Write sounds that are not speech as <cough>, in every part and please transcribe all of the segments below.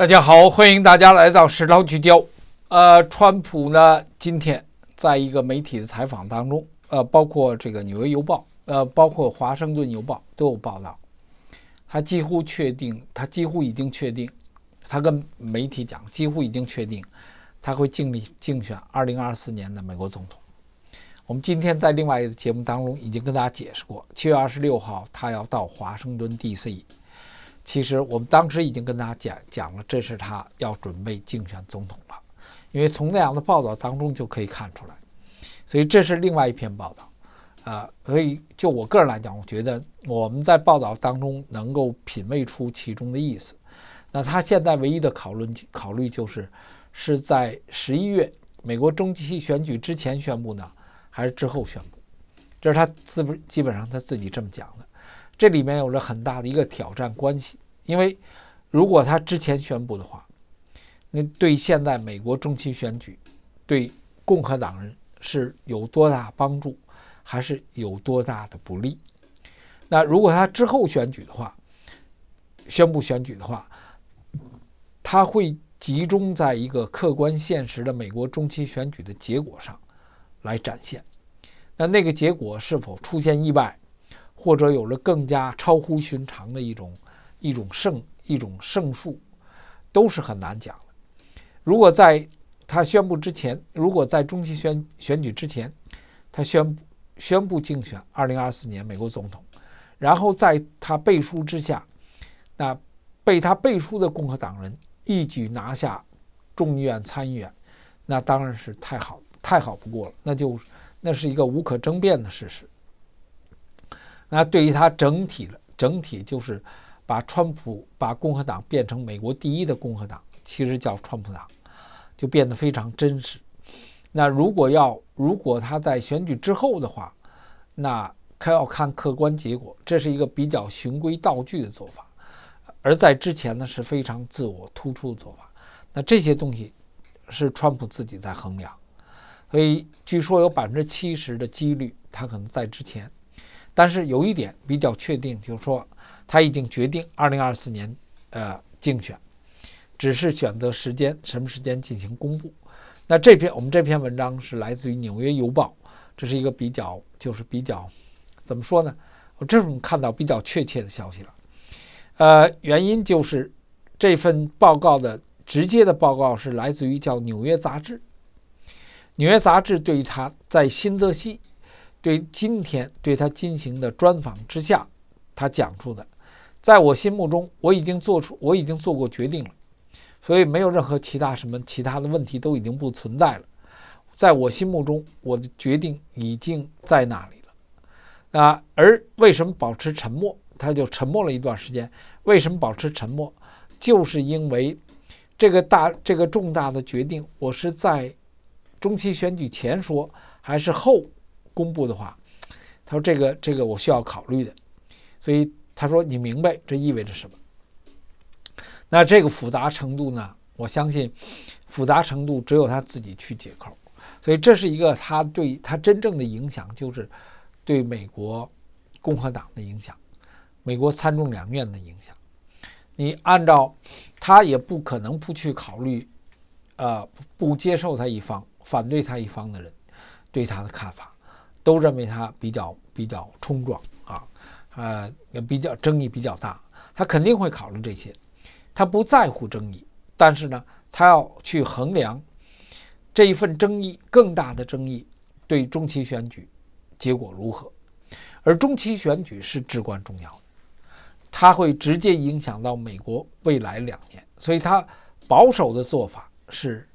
大家好，欢迎大家来到《时事聚焦》。呃，川普呢，今天在一个媒体的采访当中，呃，包括这个《纽约邮报》，呃，包括《华盛顿邮报》都有报道，他几乎确定，他几乎已经确定，他跟媒体讲，几乎已经确定，他会尽力竞选2024年的美国总统。我们今天在另外一个节目当中已经跟大家解释过，7月26号他要到华盛顿 DC。其实我们当时已经跟他讲讲了，这是他要准备竞选总统了，因为从那样的报道当中就可以看出来。所以这是另外一篇报道，啊，所以就我个人来讲，我觉得我们在报道当中能够品味出其中的意思。那他现在唯一的考论考虑就是是在十一月美国中期选举之前宣布呢，还是之后宣布？这是他自不基本上他自己这么讲的。这里面有着很大的一个挑战关系，因为如果他之前宣布的话，那对现在美国中期选举对共和党人是有多大帮助，还是有多大的不利？那如果他之后选举的话，宣布选举的话，他会集中在一个客观现实的美国中期选举的结果上来展现。那那个结果是否出现意外？或者有了更加超乎寻常的一种一种胜一种胜数，都是很难讲的。如果在他宣布之前，如果在中期选选举之前，他宣宣布竞选二零二四年美国总统，然后在他背书之下，那被他背书的共和党人一举拿下众议院参议院，那当然是太好太好不过了，那就那是一个无可争辩的事实。那对于他整体的，整体就是把川普把共和党变成美国第一的共和党，其实叫川普党，就变得非常真实。那如果要如果他在选举之后的话，那他要看客观结果，这是一个比较循规蹈矩的做法，而在之前呢是非常自我突出的做法。那这些东西是川普自己在衡量，所以据说有百分之七十的几率，他可能在之前。但是有一点比较确定，就是说他已经决定二零二四年呃竞选，只是选择时间，什么时间进行公布。那这篇我们这篇文章是来自于《纽约邮报》，这是一个比较就是比较怎么说呢？这是我们看到比较确切的消息了。呃，原因就是这份报告的直接的报告是来自于叫《纽约杂志》。《纽约杂志》对于他在新泽西。对今天对他进行的专访之下，他讲出的，在我心目中，我已经做出我已经做过决定了，所以没有任何其他什么其他的问题都已经不存在了。在我心目中，我的决定已经在那里了。啊，而为什么保持沉默？他就沉默了一段时间。为什么保持沉默？就是因为这个大这个重大的决定，我是在中期选举前说还是后？公布的话，他说：“这个，这个我需要考虑的。”所以他说：“你明白这意味着什么？”那这个复杂程度呢？我相信复杂程度只有他自己去解扣。所以这是一个他对他真正的影响，就是对美国共和党的影响，美国参众两院的影响。你按照他也不可能不去考虑，呃，不接受他一方反对他一方的人对他的看法。都认为他比较比较冲撞啊，呃，比较争议比较大，他肯定会考虑这些，他不在乎争议，但是呢，他要去衡量这一份争议更大的争议对中期选举结果如何，而中期选举是至关重要的，它会直接影响到美国未来两年，所以他保守的做法是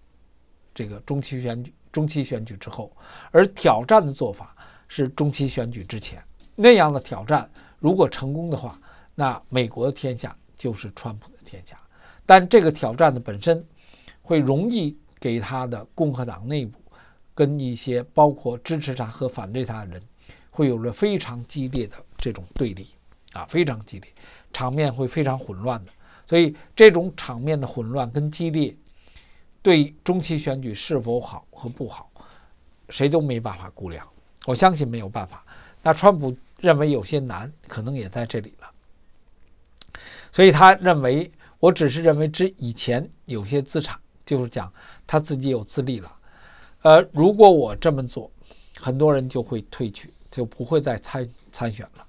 这个中期选举中期选举之后，而挑战的做法。是中期选举之前那样的挑战，如果成功的话，那美国的天下就是川普的天下。但这个挑战的本身，会容易给他的共和党内部，跟一些包括支持他和反对他的人，会有着非常激烈的这种对立，啊，非常激烈，场面会非常混乱的。所以这种场面的混乱跟激烈，对中期选举是否好和不好，谁都没办法估量。我相信没有办法。那川普认为有些难，可能也在这里了。所以他认为，我只是认为之以前有些资产，就是讲他自己有资历了。呃，如果我这么做，很多人就会退去，就不会再参参选了。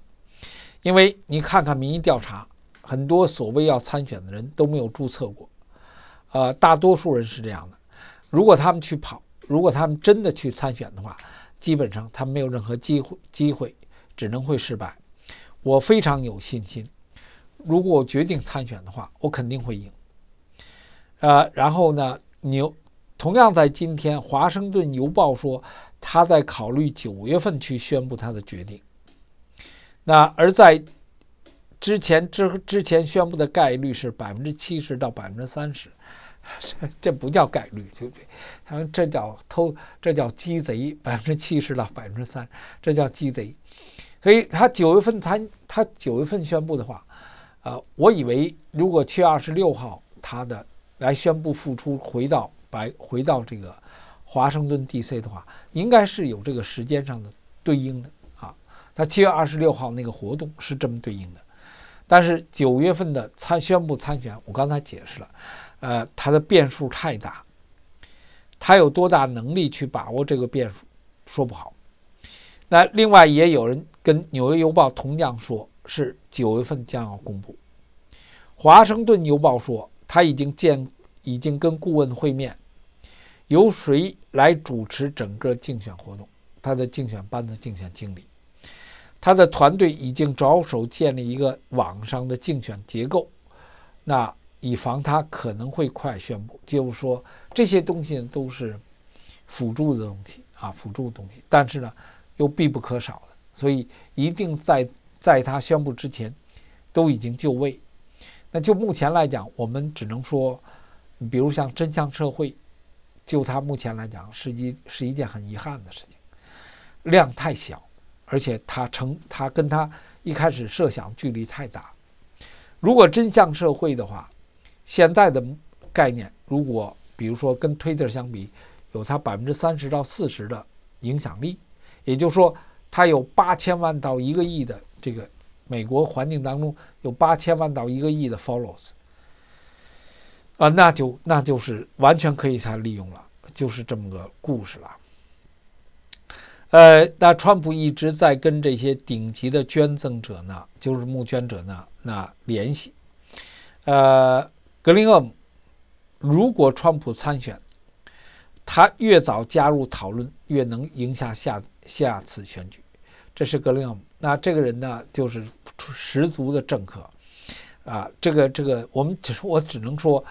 因为你看看民意调查，很多所谓要参选的人都没有注册过。呃，大多数人是这样的。如果他们去跑，如果他们真的去参选的话。基本上他没有任何机会，机会只能会失败。我非常有信心，如果我决定参选的话，我肯定会赢。呃，然后呢，牛，同样在今天，华盛顿邮报说他在考虑九月份去宣布他的决定。那而在之前之之前宣布的概率是百分之七十到百分之三十。这 <laughs> 这不叫概率，对不对？他们这叫偷，这叫鸡贼，百分之七十到百分之三，这叫鸡贼。所以他九月份参，他九月份宣布的话，呃，我以为如果七月二十六号他的来宣布复出，回到白，回到这个华盛顿 DC 的话，应该是有这个时间上的对应的啊。他七月二十六号那个活动是这么对应的，但是九月份的参宣布参选，我刚才解释了。呃，他的变数太大，他有多大能力去把握这个变数，说不好。那另外也有人跟《纽约邮报》同样说，是九月份将要公布。《华盛顿邮报》说他已经见，已经跟顾问会面，由谁来主持整个竞选活动？他的竞选班子、竞选经理，他的团队已经着手建立一个网上的竞选结构。那。以防他可能会快宣布，就是说这些东西都是辅助的东西啊，辅助东西，但是呢又必不可少的，所以一定在在他宣布之前都已经就位。那就目前来讲，我们只能说，比如像真相社会，就他目前来讲是一是一件很遗憾的事情，量太小，而且他成他跟他一开始设想距离太大。如果真相社会的话，现在的概念，如果比如说跟 Twitter 相比，有它百分之三十到四十的影响力，也就是说，它有八千万到一个亿的这个美国环境当中有八千万到一个亿的 Follows 啊，那就那就是完全可以他利用了，就是这么个故事了。呃，那川普一直在跟这些顶级的捐赠者呢，就是募捐者呢，那联系，呃。格林厄姆，如果川普参选，他越早加入讨论，越能赢下下下次选举。这是格林厄姆。那这个人呢，就是十足的政客啊！这个这个，我们只我只能说，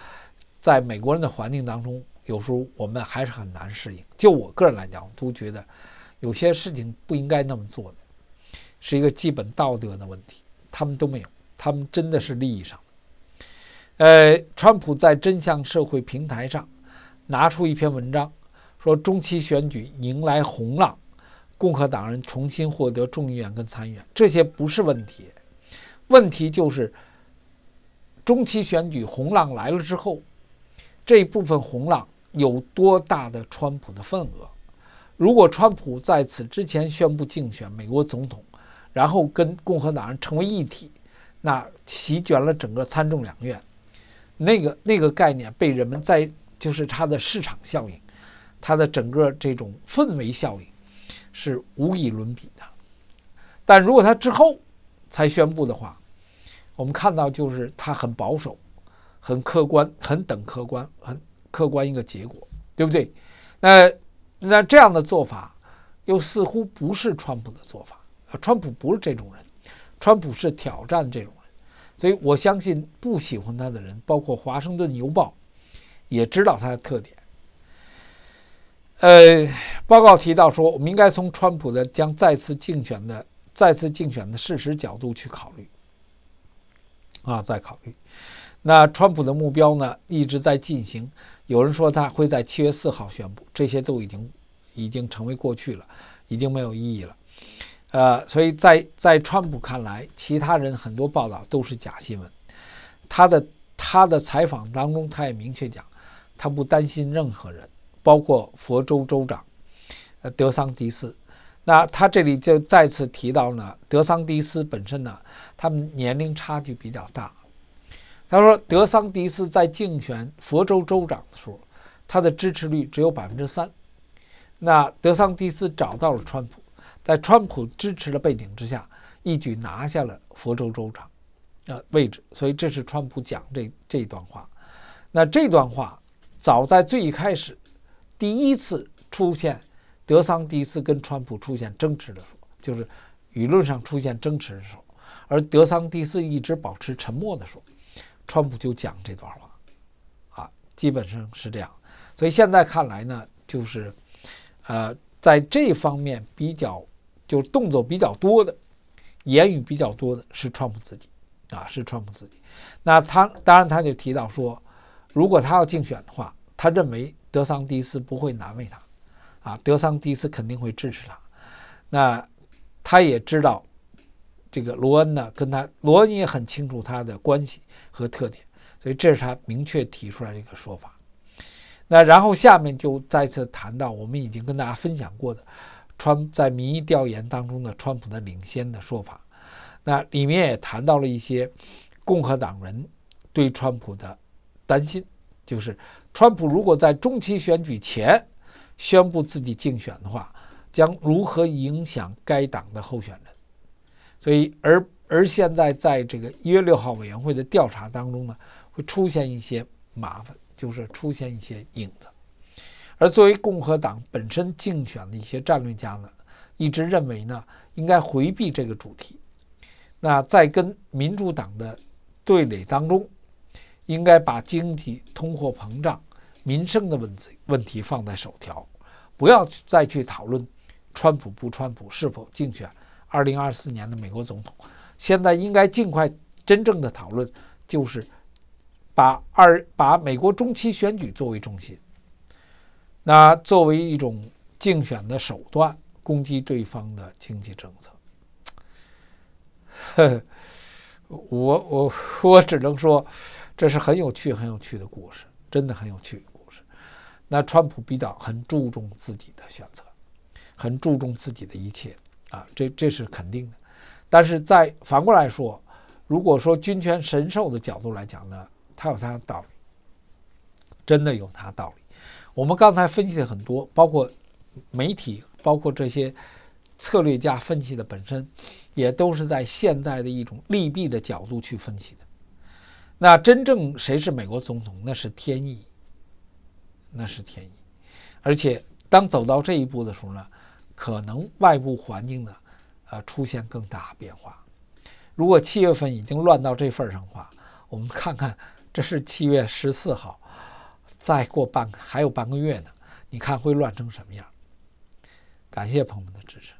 在美国人的环境当中，有时候我们还是很难适应。就我个人来讲，我都觉得有些事情不应该那么做的，是一个基本道德的问题。他们都没有，他们真的是利益上。呃，川普在真相社会平台上拿出一篇文章，说中期选举迎来红浪，共和党人重新获得众议院跟参议院，这些不是问题，问题就是中期选举红浪来了之后，这部分红浪有多大的川普的份额？如果川普在此之前宣布竞选美国总统，然后跟共和党人成为一体，那席卷了整个参众两院。那个那个概念被人们在就是它的市场效应，它的整个这种氛围效应是无以伦比的。但如果他之后才宣布的话，我们看到就是他很保守、很客观、很等客观、很客观一个结果，对不对？那那这样的做法又似乎不是川普的做法啊，川普不是这种人，川普是挑战这种人。所以我相信不喜欢他的人，包括《华盛顿邮报》，也知道他的特点。呃，报告提到说，我们应该从川普的将再次竞选的再次竞选的事实角度去考虑。啊，再考虑。那川普的目标呢，一直在进行。有人说他会在七月四号宣布，这些都已经已经成为过去了，已经没有意义了。呃，所以在在川普看来，其他人很多报道都是假新闻。他的他的采访当中，他也明确讲，他不担心任何人，包括佛州州长，呃，德桑迪斯。那他这里就再次提到呢，德桑迪斯本身呢，他们年龄差距比较大。他说，德桑迪斯在竞选佛州州长的时候，他的支持率只有百分之三。那德桑迪斯找到了川普。在川普支持的背景之下，一举拿下了佛州州长，呃，位置。所以这是川普讲这这段话。那这段话早在最一开始，第一次出现，德桑第一次跟川普出现争执的时候，就是舆论上出现争执的时候，而德桑第四一直保持沉默的说，川普就讲这段话，啊，基本上是这样。所以现在看来呢，就是，呃，在这方面比较。有动作比较多的，言语比较多的，是川普自己啊，是川普自己。那他当然他就提到说，如果他要竞选的话，他认为德桑蒂斯不会难为他，啊，德桑蒂斯肯定会支持他。那他也知道这个罗恩呢，跟他罗恩也很清楚他的关系和特点，所以这是他明确提出来这个说法。那然后下面就再次谈到我们已经跟大家分享过的。川在民意调研当中呢，川普的领先的说法，那里面也谈到了一些共和党人对川普的担心，就是川普如果在中期选举前宣布自己竞选的话，将如何影响该党的候选人？所以，而而现在在这个一月六号委员会的调查当中呢，会出现一些麻烦，就是出现一些影子。而作为共和党本身竞选的一些战略家呢，一直认为呢，应该回避这个主题。那在跟民主党的对垒当中，应该把经济、通货膨胀、民生的问题问题放在首条，不要再去讨论川普不川普是否竞选二零二四年的美国总统。现在应该尽快真正的讨论，就是把二把美国中期选举作为中心。那作为一种竞选的手段，攻击对方的经济政策，<laughs> 我我我只能说，这是很有趣、很有趣的故事，真的很有趣的故事。那川普比较很注重自己的选择，很注重自己的一切啊，这这是肯定的。但是在反过来说，如果说军权神授的角度来讲呢，他有他的道理，真的有他道理。我们刚才分析的很多，包括媒体，包括这些策略家分析的本身，也都是在现在的一种利弊的角度去分析的。那真正谁是美国总统，那是天意，那是天意。而且当走到这一步的时候呢，可能外部环境呢，呃，出现更大变化。如果七月份已经乱到这份儿上的话，我们看看，这是七月十四号。再过半还有半个月呢，你看会乱成什么样？感谢朋友们的支持。